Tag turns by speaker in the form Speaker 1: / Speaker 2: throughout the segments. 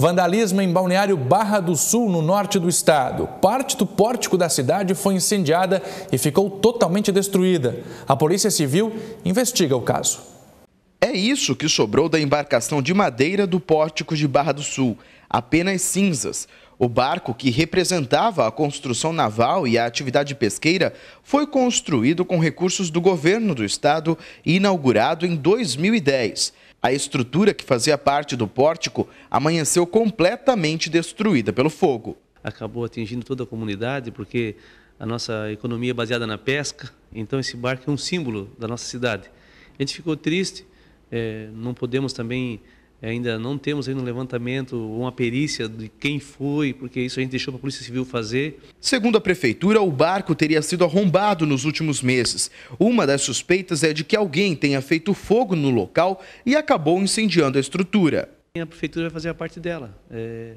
Speaker 1: Vandalismo em Balneário Barra do Sul, no norte do estado. Parte do pórtico da cidade foi incendiada e ficou totalmente destruída. A Polícia Civil investiga o caso. É isso que sobrou da embarcação de madeira do pórtico de Barra do Sul apenas cinzas. O barco, que representava a construção naval e a atividade pesqueira, foi construído com recursos do governo do estado e inaugurado em 2010. A estrutura que fazia parte do pórtico amanheceu
Speaker 2: completamente destruída pelo fogo. Acabou atingindo toda a comunidade, porque a nossa economia é baseada na pesca, então esse barco é um símbolo da nossa cidade. A gente ficou triste, é, não podemos também Ainda não temos aí um levantamento, uma perícia de quem foi, porque isso a gente deixou para a Polícia Civil fazer. Segundo a Prefeitura,
Speaker 1: o barco teria sido arrombado nos últimos meses. Uma das suspeitas é de que alguém tenha feito fogo no local e acabou incendiando a estrutura.
Speaker 2: A Prefeitura vai fazer a parte dela, é,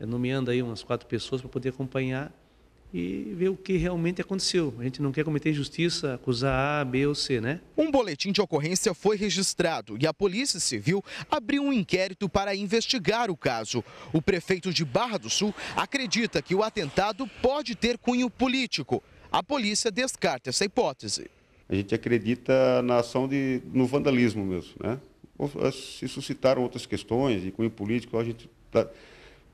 Speaker 2: é nomeando aí umas quatro pessoas para poder acompanhar e ver o que realmente aconteceu. A gente não quer cometer injustiça, acusar A, B ou C, né? Um boletim de
Speaker 1: ocorrência foi registrado e a Polícia Civil abriu um inquérito para investigar o caso. O prefeito de Barra do Sul acredita que o atentado pode ter cunho político. A polícia descarta essa hipótese.
Speaker 3: A gente acredita na ação de, no vandalismo mesmo, né? Eh, se suscitaram outras questões e cunho político, a gente, tá,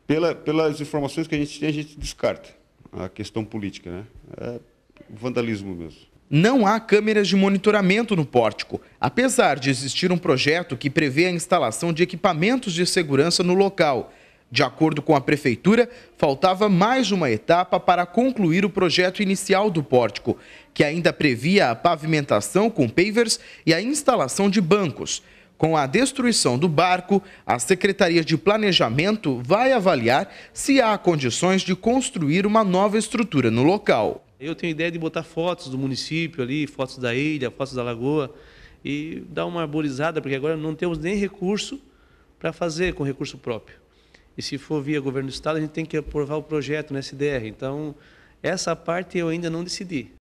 Speaker 3: pela, pelas informações que a gente tem, a gente descarta a questão política, né? É vandalismo mesmo. Não há câmeras de monitoramento no pórtico,
Speaker 1: apesar de existir um projeto que prevê a instalação de equipamentos de segurança no local. De acordo com a prefeitura, faltava mais uma etapa para concluir o projeto inicial do pórtico, que ainda previa a pavimentação com pavers e a instalação de bancos. Com a destruição do barco, a Secretaria de Planejamento vai avaliar se há condições de construir uma nova estrutura no local.
Speaker 2: Eu tenho ideia de botar fotos do município ali, fotos da ilha, fotos da lagoa, e dar uma arborizada, porque agora não temos nem recurso para fazer com recurso próprio. E se for via governo do Estado, a gente tem que aprovar o projeto no SDR. Então, essa parte eu ainda não decidi.